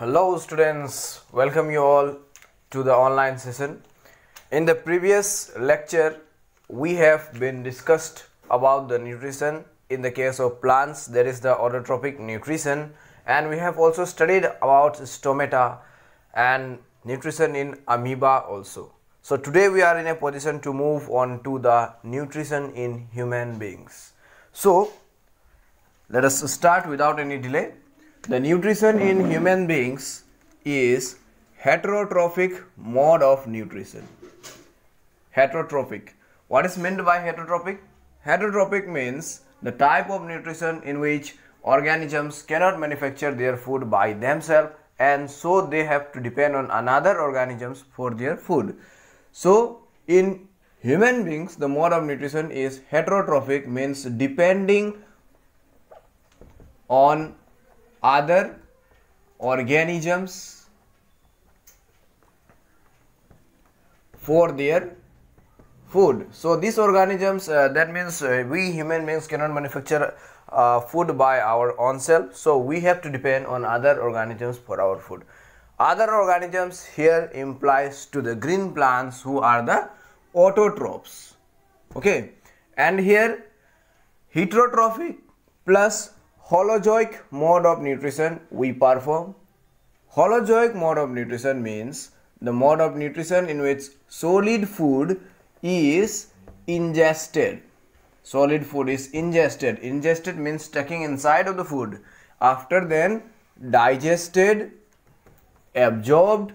Hello students, welcome you all to the online session. In the previous lecture, we have been discussed about the nutrition in the case of plants, there is the autotrophic nutrition and we have also studied about stomata and nutrition in amoeba also. So today we are in a position to move on to the nutrition in human beings. So let us start without any delay. The nutrition in human beings is heterotrophic mode of nutrition. Heterotrophic. What is meant by heterotrophic? Heterotrophic means the type of nutrition in which organisms cannot manufacture their food by themselves and so they have to depend on another organisms for their food. So in human beings the mode of nutrition is heterotrophic means depending on other organisms for their food so these organisms uh, that means uh, we human beings cannot manufacture uh, food by our own self so we have to depend on other organisms for our food other organisms here implies to the green plants who are the autotrophs okay and here heterotrophic plus holozoic mode of nutrition we perform. Holozoic mode of nutrition means the mode of nutrition in which solid food is ingested. Solid food is ingested. Ingested means stucking inside of the food. After then digested, absorbed.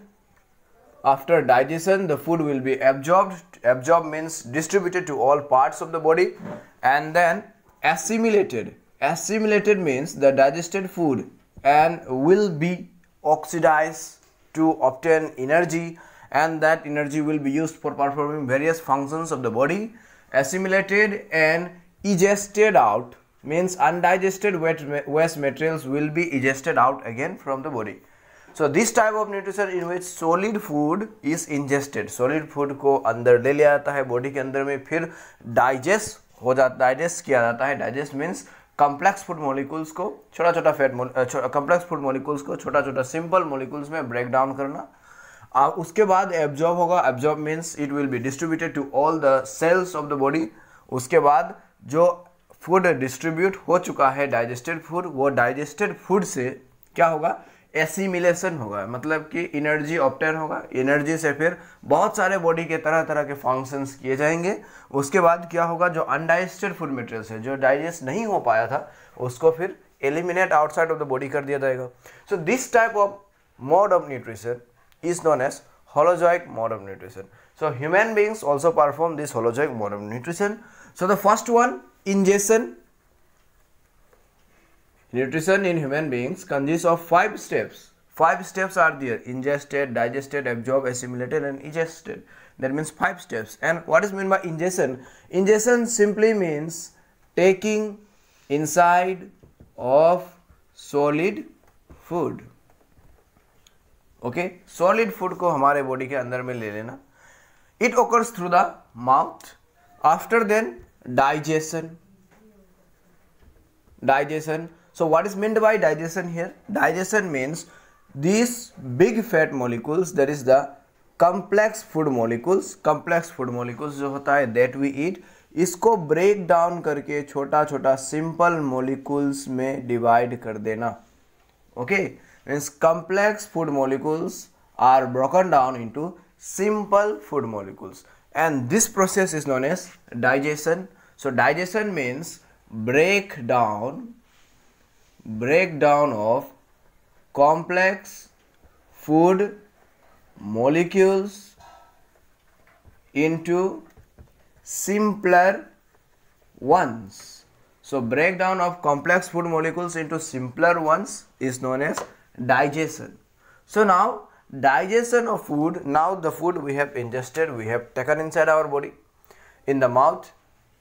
After digestion the food will be absorbed. Absorbed means distributed to all parts of the body and then assimilated Assimilated means the digested food and will be oxidized to obtain energy and that energy will be used for performing various functions of the body. Assimilated and ingested out means undigested waste materials will be ingested out again from the body. So this type of nutrition in which solid food is ingested, solid food ko andar ले लिया जाता है body के अंदर में फिर digest हो digest digest किया जाता है कॉम्प्लेक्स फूड मॉलिक्यूल्स को छोटा छोटा फैट कॉम्प्लेक्स फूड मॉलिक्यूल्स को छोटा छोटा सिंपल मॉलिक्यूल्स में ब्रेक डाउन करना आ, उसके बाद एब्जॉर्ब होगा absorb means it will be distributed to all the cells of the body उसके बाद जो फूड डिस्ट्रीब्यूट हो चुका है डाइजेस्टेड फूड वो डाइजेस्टेड फूड से क्या होगा एसिमिलेशन होगा मतलब कि एनर्जी ऑप्टेन होगा एनर्जी से फिर बहुत सारे बॉडी के तरह तरह के फंक्शंस किए जाएंगे उसके बाद क्या होगा जो अनडाइजेस्टेड फूड मटेरियल्स है जो डाइजेस्ट नहीं हो पाया था उसको फिर eliminate outside of the body कर दिया जाएगा so this type of mode of nutrition is known as holozoic mode of nutrition so human beings also perform this holozoic mode of nutrition so the first one ingestion Nutrition in human beings consists of five steps. Five steps are there ingested, digested, absorbed, assimilated, and ingested. That means five steps. And what is meant by ingestion? Ingestion simply means taking inside of solid food. Okay solid food को हमारे body के अंदर में ले लेना It occurs through the mouth. After then, digestion. Digestion. So what is meant by digestion here? Digestion means these big fat molecules that is the complex food molecules complex food molecules जो होता that we eat इसको break down करके छोटा छोटा simple molecules में divide कर देना okay means complex food molecules are broken down into simple food molecules and this process is known as digestion so digestion means break down breakdown of complex food molecules into simpler ones. So breakdown of complex food molecules into simpler ones is known as digestion. So now digestion of food, now the food we have ingested, we have taken inside our body in the mouth.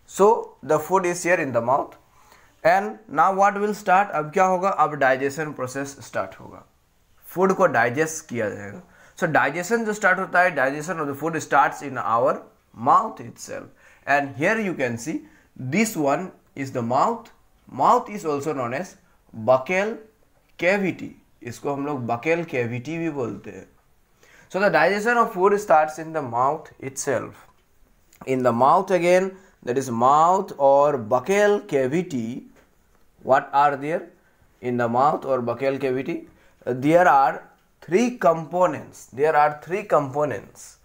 So the food is here in the mouth and now what will start अब क्या होगा अब digestion process start होगा food को digest किया जाएगा so digestion जो start होता है digestion of the food start in our mouth self and here you can see this one is the mouth mouth is also known as buccal cavity इसको हम लोग buccal cavity भी बोलते हैं so the digestion of food start in the mouth self in the mouth again that is mouth और buccal cavity What are there in the mouth or buccal cavity? There are three components. There are three components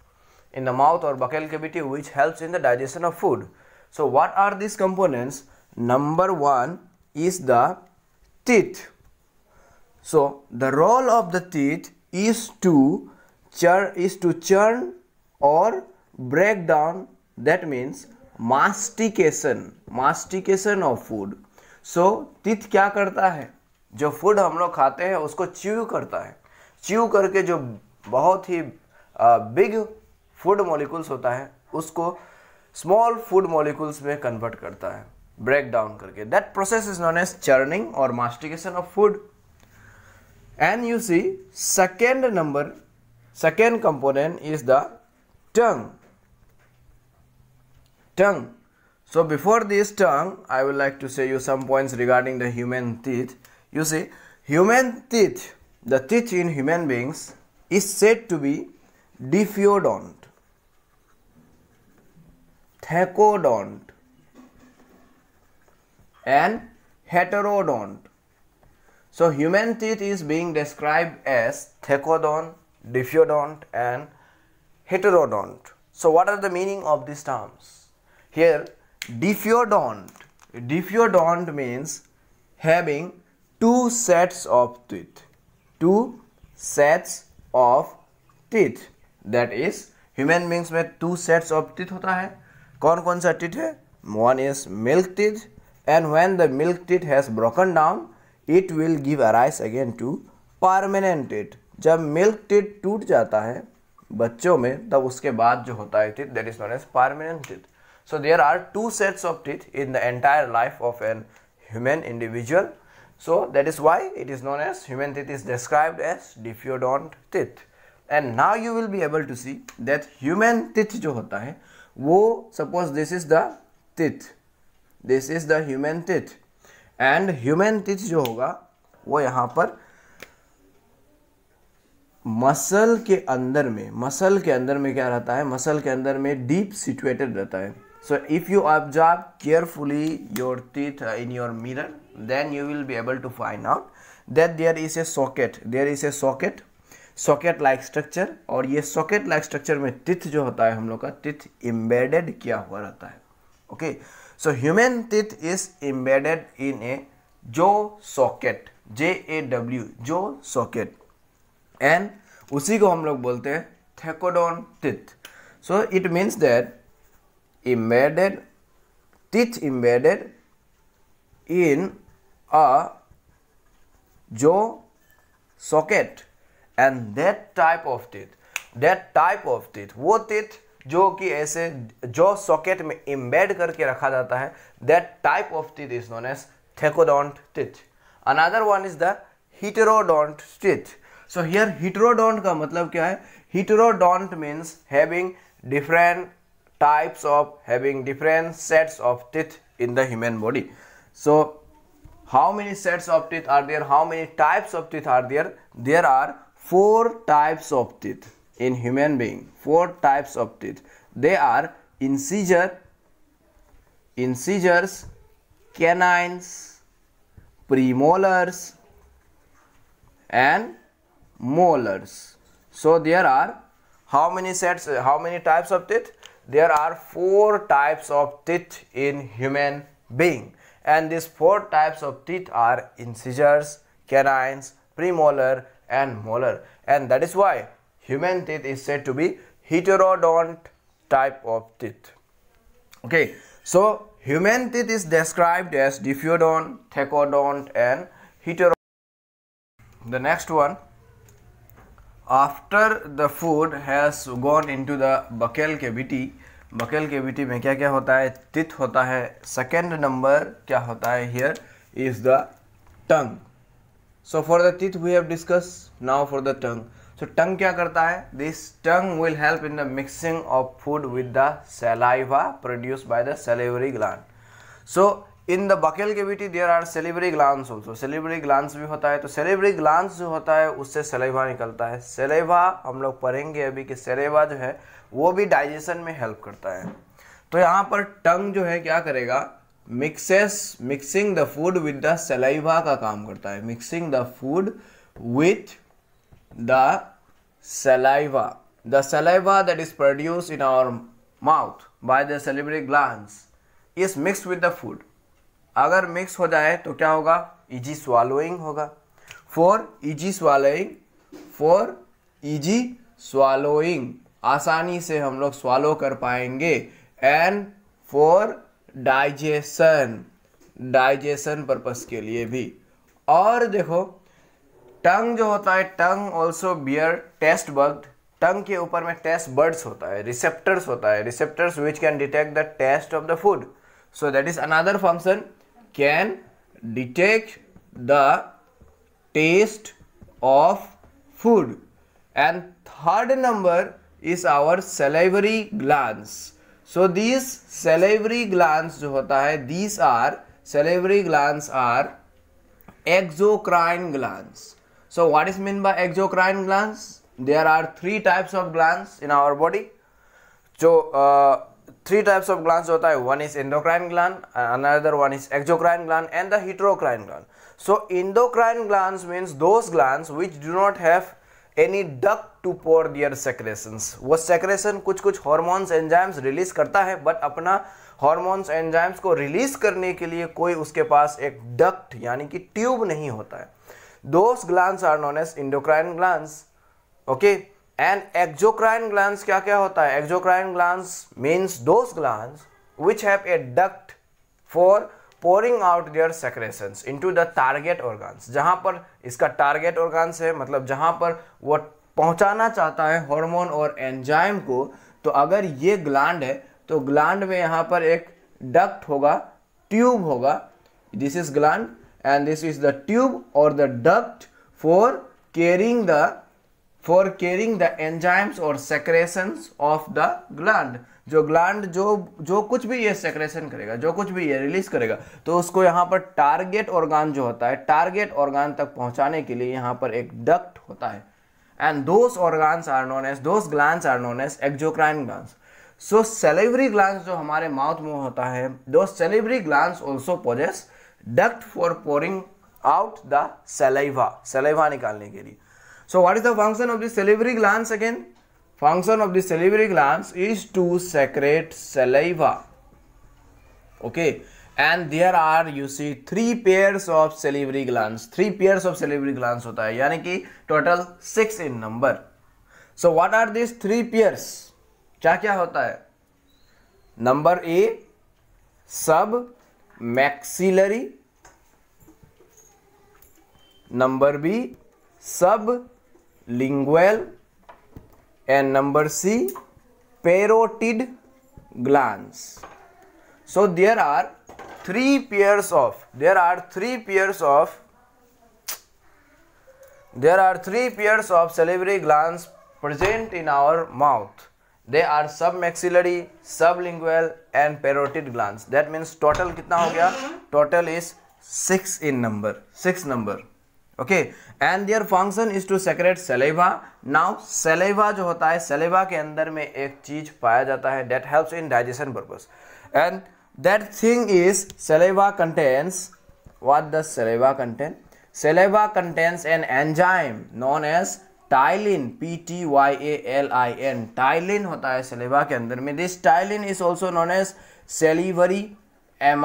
in the mouth or buccal cavity which helps in the digestion of food. So what are these components? Number one is the teeth. So the role of the teeth is to churn, is to churn or break down that means mastication mastication of food so so, teeth क्या करता है जो food हम लोग खाते हैं उसको chew करता है च्यू करके जो बहुत ही बिग फूड मॉलिक्यूल्स होता है उसको स्मॉल फूड मॉलिक्यूल्स में कन्वर्ट करता है ब्रेक डाउन करके that process is known as churning और mastication of food and you see second number second component is the tongue tongue So before this term, I would like to say you some points regarding the human teeth. You see, human teeth, the teeth in human beings is said to be diffeodont, thecodont and heterodont. So human teeth is being described as thecodont, diffeodont and heterodont. So what are the meaning of these terms? Here Diffeodont. Diffeodont means having two sets of teeth two sets of teeth that is human beings में two sets of teeth होता है कौन कौन सा teeth है one is milk teeth and when the milk teeth has broken down it will give arise again to permanent teeth जब milk teeth टूट जाता है बच्चों में तब उसके बाद जो होता है teeth that is known as permanent teeth So there are two sets of teeth in the entire life of an human individual. So that is why it is known as human teeth is described as diffeodont teeth. And now you will be able to see that human teeth jo hota hai wo suppose this is the teeth, this is the human teeth, and human teeth jo hoga wo yahan par muscle के अंदर में muscle के अंदर में क्या रहता है muscle के अंदर में डीप सिचुएटेड रहता है so if you observe carefully your teeth in your mirror then you will be able to find out that there is a socket there is a socket socket like structure और ये socket like structure में तिथ जो होता है हम लोग का तिथ इम्बेडेड किया हुआ रहता है okay so human teeth is embedded in a jaw socket J A W jaw socket and उसी को हम लोग बोलते हैं thecodont teeth so it means that embedded teeth embedded in a jaw socket and that type of teeth that type of teeth वो teeth जो कि ऐसे जो सॉकेट में इम्बेड करके रखा जाता है that type of teeth is known as thecodont teeth another one is the heterodont teeth so here heterodont का मतलब क्या है heterodont means having different types of having different sets of teeth in the human body. So how many sets of teeth are there? How many types of teeth are there? There are four types of teeth in human being. Four types of teeth. They are incisor, incisors, canines, premolars and molars. So there are how many sets, how many types of teeth? there are four types of teeth in human being and these four types of teeth are incisors canines premolar and molar and that is why human teeth is said to be heterodont type of teeth okay so human teeth is described as diphtherodont, thecodont, and heterodont the next one after the food has gone into the buccal cavity buccal cavity में क्या क्या होता है तित होता है second number क्या होता है here is the tongue so for the teeth we have discuss now for the tongue so tongue क्या करता है this tongue will help in the mixing of food with the saliva produce by the salivary gland so in the buccal cavity there are salivary glands also salivary glands भी होता है तो सेलिब्री glance जो होता है उससे सेलेवा निकलता है सेलेवा हम लोग पढ़ेंगे अभी कि सेलेवा जो है वो भी डाइजेशन में हेल्प करता है तो यहाँ पर टंग जो है क्या करेगा mixes mixing the food with the saliva का काम करता है mixing the food with the saliva the saliva that is produce in our mouth by the salivary glands is mix with the food अगर मिक्स हो जाए तो क्या होगा इजी स्वालोइंग होगा for easy swallowing for easy swallowing आसानी से हम लोग स्वालो कर पाएंगे and for digestion digestion purpose के लिए भी और देखो टंग जो होता है tongue also bear taste bud tongue के ऊपर में टेस्ट बर्ड्स होता है रिसेप्टर्स होता है receptors which can detect the taste of the food so that is another function can detect the taste of food and third number is our salivary glands so these salivary glands these are salivary glands are exocrine glands so what is meant by exocrine glands there are three types of glands in our body So uh, three types of glands होता है one is endocrine gland another one is exocrine gland and the heterocrine gland so endocrine glands means those glands which do not have any duct to pour their secretions वो secretion कुछ कुछ hormones enzymes release करता है but अपना hormones enzymes को release करने के लिए कोई उसके पास एक डक्ट यानी कि ट्यूब नहीं होता है those glands are known as endocrine glands okay and exocrine glands क्या क्या होता है exocrine glands means glands which have a duct for pouring out their secretion into the target organs जहाँ पर इसका टारगेट ऑर्गान्स है मतलब जहाँ पर वो पहुँचाना चाहता है हॉर्मोन और एंजाइम को तो अगर ये ग्लैंड है तो ग्लैंड में यहाँ पर एक डक्ट होगा ट्यूब होगा this is gland and this is the tube और the duct for carrying the for carrying the enzymes और सेक्रेशंस ऑफ द ग्लैंड जो ग्लैंड जो जो कुछ भी ये सेक्रेशन करेगा जो कुछ भी ये रिलीज करेगा तो उसको यहाँ पर टारगेट ऑर्गान जो होता है टारगेट ऑर्गान तक पहुँचाने के लिए यहाँ पर एक डक्ट होता है and those organs are known as those gland are known as exocrine gland so salivary gland जो हमारे माउथ में होता है दो salivary gland also possess duct for pouring out the saliva saliva निकालने के लिए So what is the function of the salivary glands again? Function of the salivary glands is to secrete saliva. Okay. And there are you see three pairs of salivary glands. Three pairs of salivary glands hota hai yani ki total six in number. So what are these three pairs? kya kya hota hai number a sub maxillary number b sub lingual and number C parotid glands so there are three pairs of there are three pairs of there are three pairs of salivary glands present in our mouth they are sub maxillary sub lingual and parotid glands that means total कितना हो गया total is six in number six number okay and their function is to secrete saliva now saliva जो होता है saliva के अंदर में एक चीज पाया जाता है that helps in digestion purpose and that thing is saliva contains what the saliva contain saliva contains an enzyme known as ptyalin P T Y A L I N ptyalin होता है सेलेवा के अंदर में this ptyalin is also known as salivary एम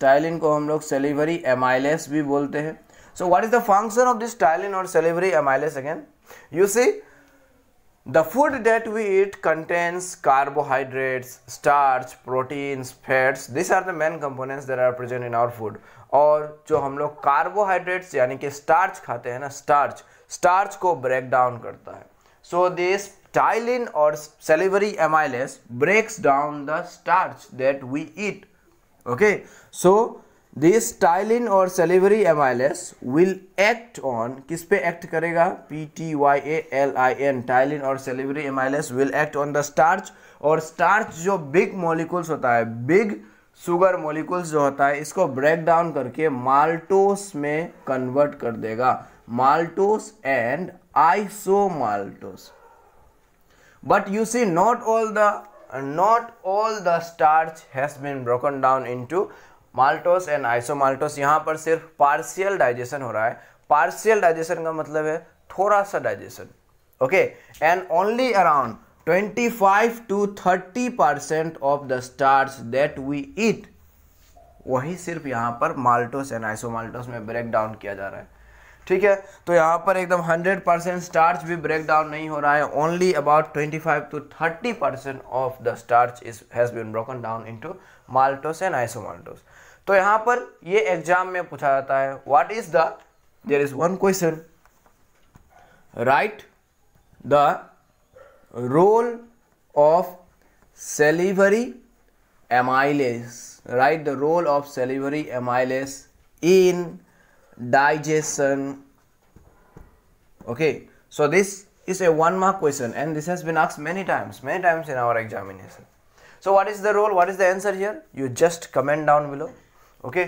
ptyalin को हम लोग सेलीवरी M आई भी बोलते हैं So what is the function of this tyelin or salivary amylase again? You see, the food that we eat contains carbohydrates, starch, proteins, fats. These are the main components that are present in our food. और जो हम लोग carbohydrates यानी कि starch खाते हैं ना starch starch को ब्रेक डाउन करता है सो दिस टाइलिन और salivary amylase breaks down the starch that we eat okay so this ptyalin और salivary amylase will act on किस पे एक्ट करेगा P T Y A L I N ptyalin और salivary amylase will act on the starch और starch जो big molecules होता है big sugar molecules जो होता है इसको ब्रेक डाउन करके माल्टोस में कन्वर्ट कर देगा maltose and isomaltose but you see not all the not all the starch has been broken down into maltose and isomaltose यहाँ पर सिर्फ पार्शियल डाइजेशन हो रहा है पार्शियल डाइजेशन का मतलब है थोड़ा सा digestion okay and only around 25 to 30 percent of the starch that we eat वही सिर्फ यहाँ पर माल्टोस एंड आइसोमाल्टोस में ब्रेक डाउन किया जा रहा है ठीक है तो यहाँ पर एकदम 100 परसेंट स्टार्च भी ब्रेक डाउन नहीं हो रहा है only about 25 to 30 percent of the starch is has been broken down into maltose and isomaltose तो यहां पर ये एग्जाम में पूछा जाता है what is the there is one question write the role of salivary amylase write the role of salivary amylase in digestion okay so this is a one mark question and this has been आक्स many times many times in our examination so what is the role what is the answer here you just comment down below okay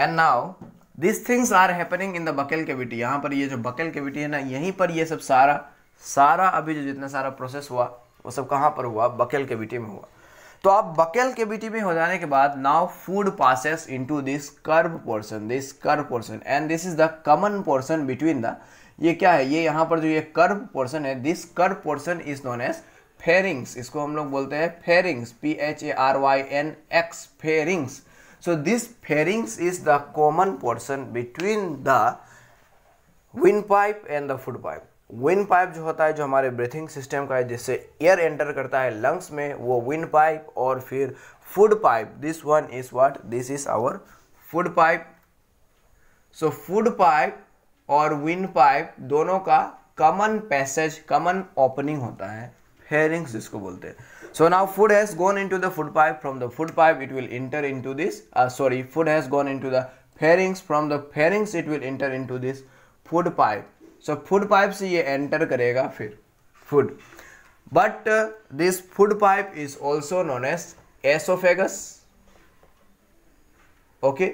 and now this things are happening in the buccal cavity यहां पर ये जो buccal cavity है ना यहीं पर ये सब सारा सारा अभी जो जितना सारा प्रोसेस हुआ वो सब कहां पर हुआ बकेल केविटी में हुआ तो आप बकेल कैविटी में हो जाने के बाद now food passes into this curve portion this curve portion and this is the common portion between the ये क्या है ये यहाँ पर जो ये कर्व पोर्सन है this curve portion is known as pharynx इसको हम लोग बोलते हैं pharynx P H A R Y N X pharynx this pharynx is the common portion between the the pipe and the food pipe wind pipe जो होता है जो हमारे ब्रीथिंग सिस्टम का है जिससे एयर एंटर करता है लंग्स में वो विंड पाइप और फिर food pipe this one is what this is our food pipe so food pipe और विंड पाइप दोनों का कॉमन पैसेज कॉमन ओपनिंग होता है हेरिंग्स जिसको बोलते हैं so now food has into the food pipe from the food pipe it will enter to this sorry food has into the pharynx from the pharynx it will enter to this food pipe so food pipe से ये enter करेगा फिर food but this food pipe is also known as oesophagus okay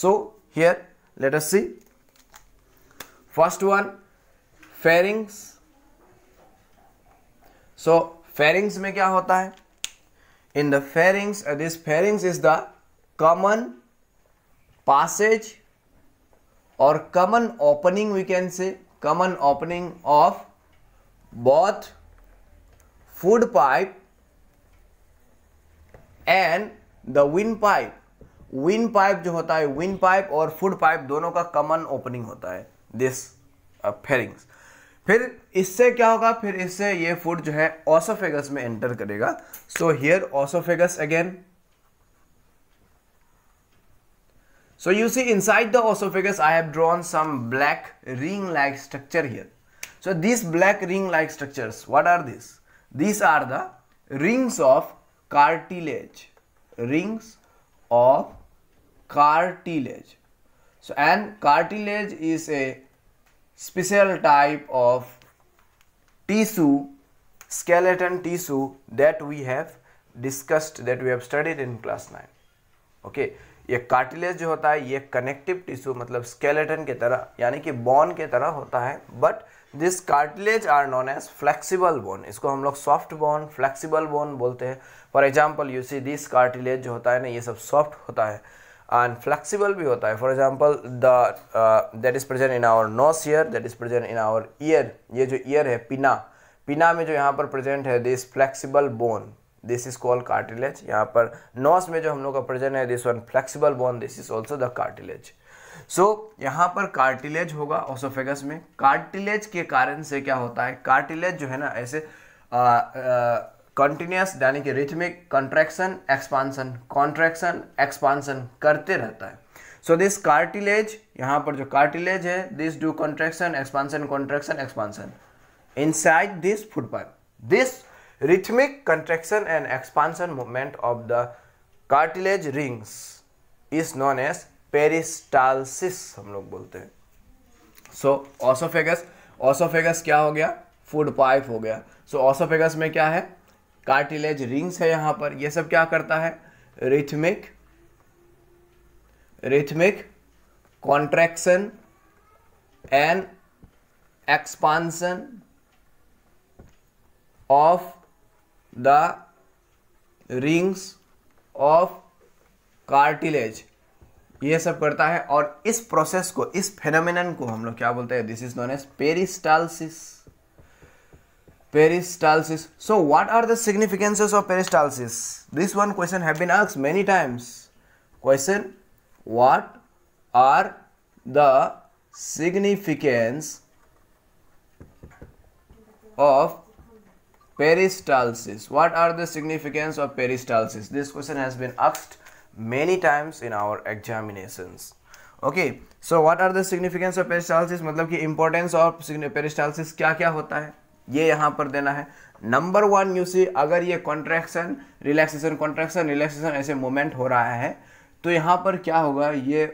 so here let us see first one pharynx so pharynx में क्या होता है in the pharynx this pharynx is the common passage or common opening we can say common opening of both food pipe and the wind pipe wind pipe जो होता है wind pipe और food pipe दोनों का common opening होता है this पेरिंग्स uh, फिर इससे क्या होगा फिर इससे ये फूड जो है ऑसोफेगस में एंटर करेगा so here oesophagus again so you see inside the oesophagus I have drawn some black ring like structure here so this black ring like structure what are this this are the rings of cartilage rings of cartilage so and cartilage is a special type of tissue skeleton tissue that we have discussed that we have studied in class 9 okay ये cartilage जो होता है ये connective tissue मतलब skeleton के तरह यानी कि बोन के तरह होता है but this cartilage are known as flexible bone इसको हम लोग सॉफ्ट बोन फ्लेक्सिबल बोन बोलते हैं for example you see this cartilage जो होता है ना ये सब सॉफ्ट होता है and flexible भी होता है for example that is present in our nose ear that is present in our ear ये जो ईयर है पिना पिना में जो यहाँ पर प्रेजेंट है this flexible bone this is call cartilage यहाँ पर नोस में जो हम लोग का प्रेजेंट है this one flexible bone this is also the cartilage सो यहाँ पर कार्टिलेज होगा ओसोफेगस में कार्टिलेज के कारण से क्या होता है कार्टिलेज जो है ना ऐसे uh, uh, कंटिन्यूस यानी कि rhythmic contraction expansion contraction expansion करते रहता है सो दिस कार्टिलेज यहाँ पर जो कार्टिलेज है this do contraction expansion contraction expansion inside this food pipe this rhythmic contraction and expansion movement of the cartilage rings is known as peristalsis हम लोग बोलते हैं सो ऑसोफेगस ऑसोफेगस क्या हो गया फूड पाइप हो गया सो so, ऑसोफेगस में क्या है कार्टिलेज रिंग्स है यहां पर ये सब क्या करता है rhythmic rhythmic contraction and expansion of the rings of cartilage ये सब करता है और इस प्रोसेस को इस फेनोमिनन को हम लोग क्या बोलते हैं this is known as peristalsis peristalsis so what are the significances of peristalsis this one question have been asked many times question what are the significance of peristalsis what are the significance of peristalsis this question has been asked many times in our examinations okay so what are the significance of peristalsis matlab ki importance of peristalsis kya kya hota hai ये यहां पर देना है number one you see अगर ये contraction relaxation contraction relaxation ऐसे moment हो रहा है तो यहां पर क्या होगा ये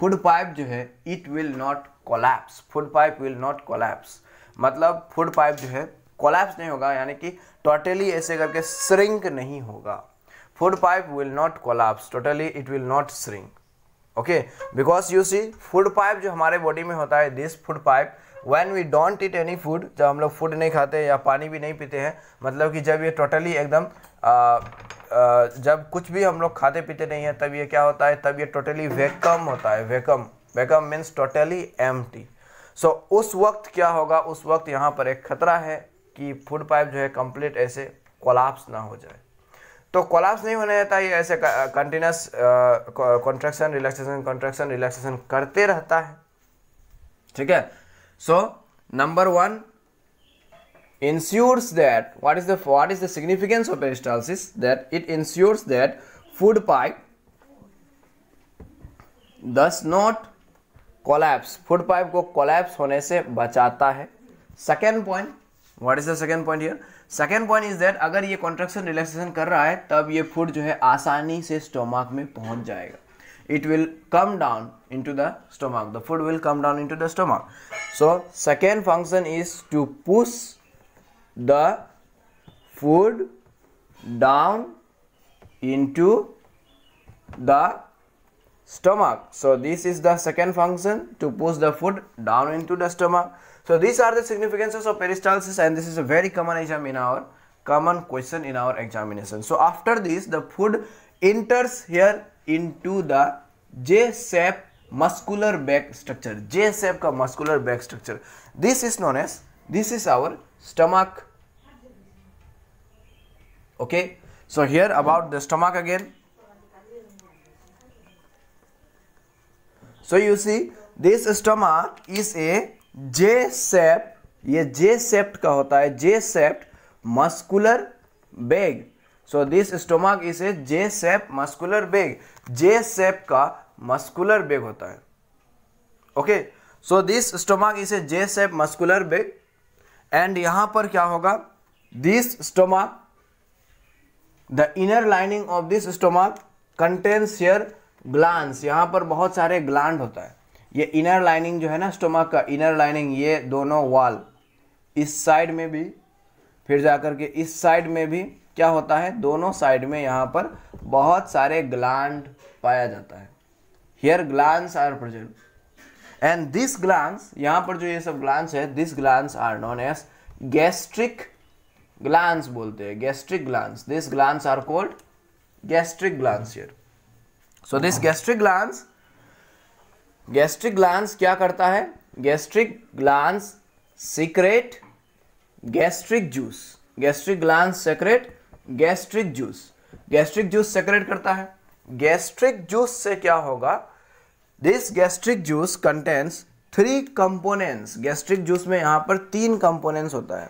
फूड पाइप जो है it will not collapse food pipe will not collapse मतलब फूड पाइप जो है कोलैप्स नहीं होगा यानी कि टोटली ऐसे करके श्रिंक नहीं होगा food pipe will not collapse totally it will not shrink okay because you see food pipe जो हमारे बॉडी में होता है this food pipe when we don't eat any food जब हम लोग फूड नहीं खाते या पानी भी नहीं पीते हैं मतलब कि जब ये टोटली एकदम जब कुछ भी हम लोग खाते पीते नहीं है तब ये क्या होता है तब ये टोटली वेकम होता है वेकम वेकम मीन्स टोटली एम सो उस वक्त क्या होगा उस वक्त यहाँ पर एक खतरा है कि फूड पाइप जो है कंप्लीट ऐसे कोलाप्स ना हो जाए तो कोलाप्स नहीं होने देता ये ऐसे continuous contraction relaxation contraction relaxation करते रहता है ठीक है So number 1 ensures that what is the what is the significance of peristalsis that it ensures that food pipe does not collapse food pipe ko collapse hone se bachata hai second point what is the second point here second point is that अगर ये contraction relaxation कर रहा है तब ये food जो है आसानी से stomach में पहुंच जाएगा it will come down into the stomach the food will come down into the stomach so second function is to push the food down into the stomach so this is the second function to push the food down into the stomach so these are the significances of peristalsis and this is a very common exam in our common question in our examination so after this the food enters here into the J shape muscular bag structure J shape का muscular bag structure this is known as this is our stomach okay so here about the stomach again so you see this stomach is a J shape ये J shaped का होता है J shaped muscular bag so this stomach is a J shape muscular bag J shape का muscular bag होता है okay so this stomach is a J shape muscular bag and यहां पर क्या होगा this stomach the inner lining of this stomach contains here glands यहां पर बहुत सारे ग्लैंड होता है ये इनर लाइनिंग जो है ना स्टोमक का इनर लाइनिंग ये दोनों वॉल इस साइड में भी फिर जाकर के इस साइड में भी क्या होता है दोनों साइड में यहां पर बहुत सारे ग्लैंड पाया जाता है here glands are present and this glands यहां पर जो ये सब ग्लांस है this glands are known as gastric glands बोलते हैं gastric glands this glands are called gastric glands here so this gastric glands gastric glands क्या करता है gastric glands secrete gastric juice gastric glands secrete gastric juice gastric juice secrete करता है gastric juice से क्या होगा this gastric juice contains three components gastric juice में यहाँ पर तीन कंपोनेंट्स होता है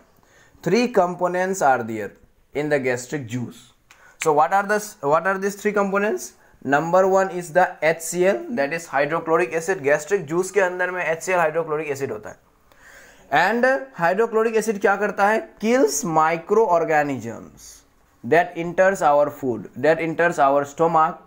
three components are there in the gastric juice so what are these what are this three components number one is the H C L that is hydrochloric acid gastric juice के अंदर में H C L hydrochloric acid होता है and hydrochloric acid क्या करता है kills microorganisms that enters our food that enters our stomach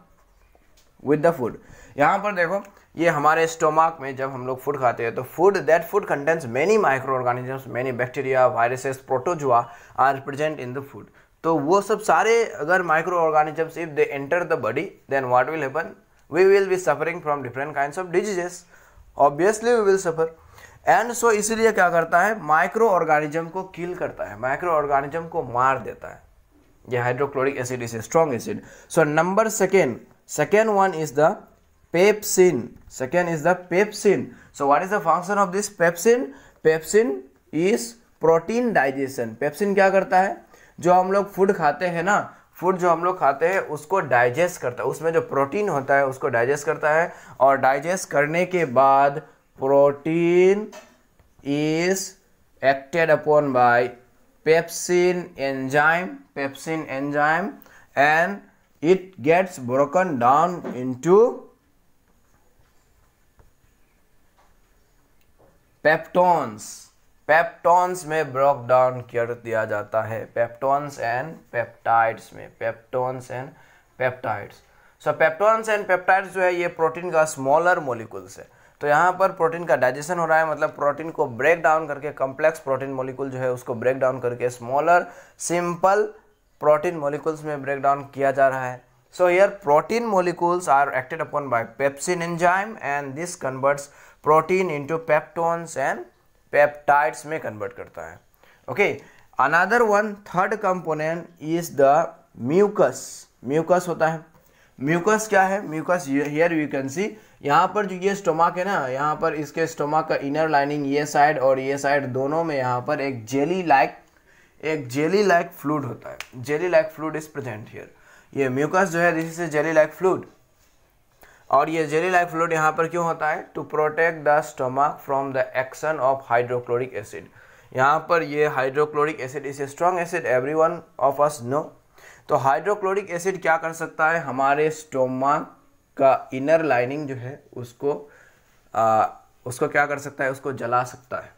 with the food यहाँ पर देखो ये हमारे स्टोमाक में जब हम लोग फूड खाते हैं तो food that food contents many micro organisms many bacteria viruses protozoa are present in the food तो वो सब सारे अगर micro organisms if they enter the body then what will happen we will be suffering from different kind of diseases obviously we will suffer and so इसीलिए क्या करता है micro organism को किल करता है माइक्रो ऑर्गेनिज्म को मार देता है ये hydrochloric acid is a strong acid so number second second one is the pepsin. Second is the pepsin. So what is the function of this pepsin? Pepsin is protein digestion pepsin क्या करता है जो हम लोग food खाते हैं ना food जो हम लोग खाते हैं उसको डाइजेस्ट करता है उसमें जो प्रोटीन होता है उसको डाइजेस्ट करता है और डाइजेस्ट करने के बाद protein is acted upon by pepsin enzyme pepsin enzyme and it gets broken down into peptones peptones में ब्रॉक डाउन कर दिया जाता है पेप्टॉन्स एंड पेप्टाइड्स में peptones and peptides so peptones and peptides जो है ये प्रोटीन का स्मॉलर मोलिकुल्स है तो यहाँ पर प्रोटीन का डाइजेशन हो रहा है मतलब प्रोटीन को ब्रेक डाउन करके कॉम्प्लेक्स प्रोटीन मोलिकुल जो है उसको ब्रेक डाउन करके स्मॉलर सिंपल प्रोटीन मोलिकुल्स में ब्रेक डाउन किया जा रहा है so here protein molecules are acted upon by pepsin enzyme and this converts protein into peptones and peptides में कन्वर्ट करता है okay another one third component is the mucus mucus होता है म्यूकस क्या है mucus here you can see यहाँ पर जो ये स्टोमाक है ना यहाँ पर इसके स्टोमाक का इनर लाइनिंग ये साइड और ये साइड दोनों में यहाँ पर एक जेली लाइक एक जेली लाइक फ्लूड होता है jelly like fluid is present here ये म्यूकस जो है this is a jelly like fluid और ये जेली लाइफ फ्लूड यहाँ पर क्यों होता है to protect the stomach from the action of hydrochloric acid यहाँ पर ये hydrochloric acid is a strong acid every one of us know तो हाइड्रोक्लोरिक एसिड क्या कर सकता है हमारे स्टोमक का इनर लाइनिंग जो है उसको आ, उसको क्या कर सकता है उसको जला सकता है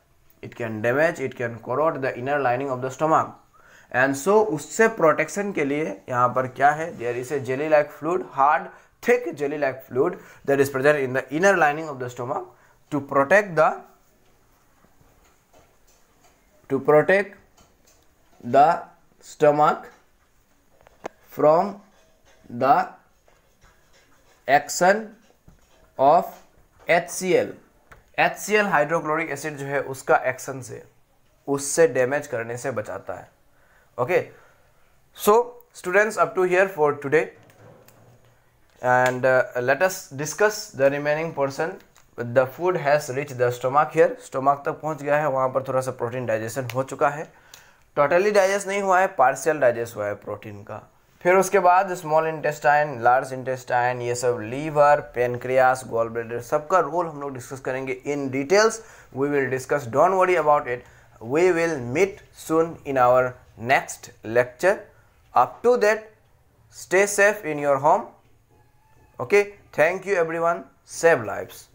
it can damage it can corrode the inner lining of the stomach and so उससे प्रोटेक्शन के लिए यहाँ पर क्या है there is a jelly like fluid hard thick jelly like fluid that is present in the inner lining of the stomach to protect the to protect the stomach from the action of HCl. HCl hydrochloric acid C L hydrochloric acid जो है उसका action से उससे damage करने से बचाता है okay so students up to here for today and uh, let us discuss the remaining portion the food has reach the stomach here stomach तक पहुंच गया है वहाँ पर थोड़ा सा प्रोटीन डाइजेशन हो चुका है टोटली डाइजेस्ट नहीं हुआ है पार्शियल डाइजेस्ट हुआ है प्रोटीन का फिर उसके बाद स्मॉल इंटेस्टाइन लार्ज इंटेस्टाइन ये सब लीवर पेनक्रियास गॉल ब्लेडर सबका रोल हम लोग डिस्कस करेंगे in details we will discuss don't worry about it we will meet soon in our next lecture up to that stay safe in your home okay thank you everyone save lives